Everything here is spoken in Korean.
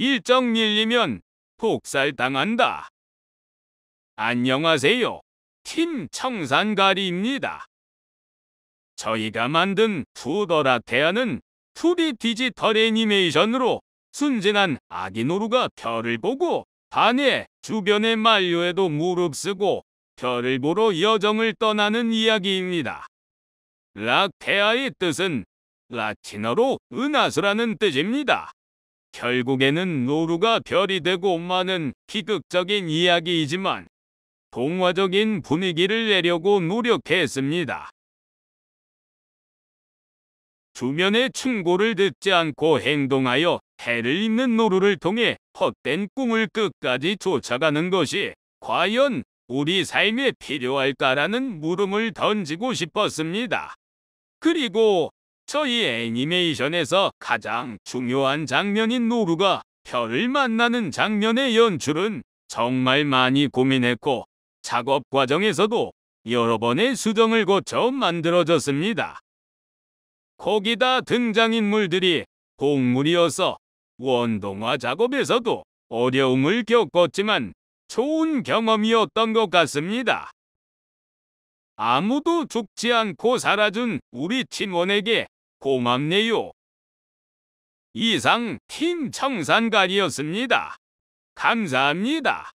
일정 밀리면 폭살당한다. 안녕하세요. 팀 청산가리입니다. 저희가 만든 푸더라테아는 2D 디지털 애니메이션으로 순진한 아기노루가 별을 보고 반해 주변의 만류에도 무릅쓰고 별을 보러 여정을 떠나는 이야기입니다. 라테아의 뜻은 라틴어로 은하수라는 뜻입니다. 결국에는 노루가 별이 되고 마는 희극적인 이야기이지만 동화적인 분위기를 내려고 노력했습니다. 주변의 충고를 듣지 않고 행동하여 해를 입는 노루를 통해 헛된 꿈을 끝까지 쫓아가는 것이 과연 우리 삶에 필요할까라는 물음을 던지고 싶었습니다. 그리고 저희 애니메이션에서 가장 중요한 장면인 노루가 별을 만나는 장면의 연출은 정말 많이 고민했고 작업 과정에서도 여러 번의 수정을 거쳐 만들어졌습니다. 거기다 등장인물들이 동물이어서 원동화 작업에서도 어려움을 겪었지만 좋은 경험이었던 것 같습니다. 아무도 죽지 않고 살아준 우리 팀원에게 고맙네요. 이상 팀 청산관이었습니다. 감사합니다.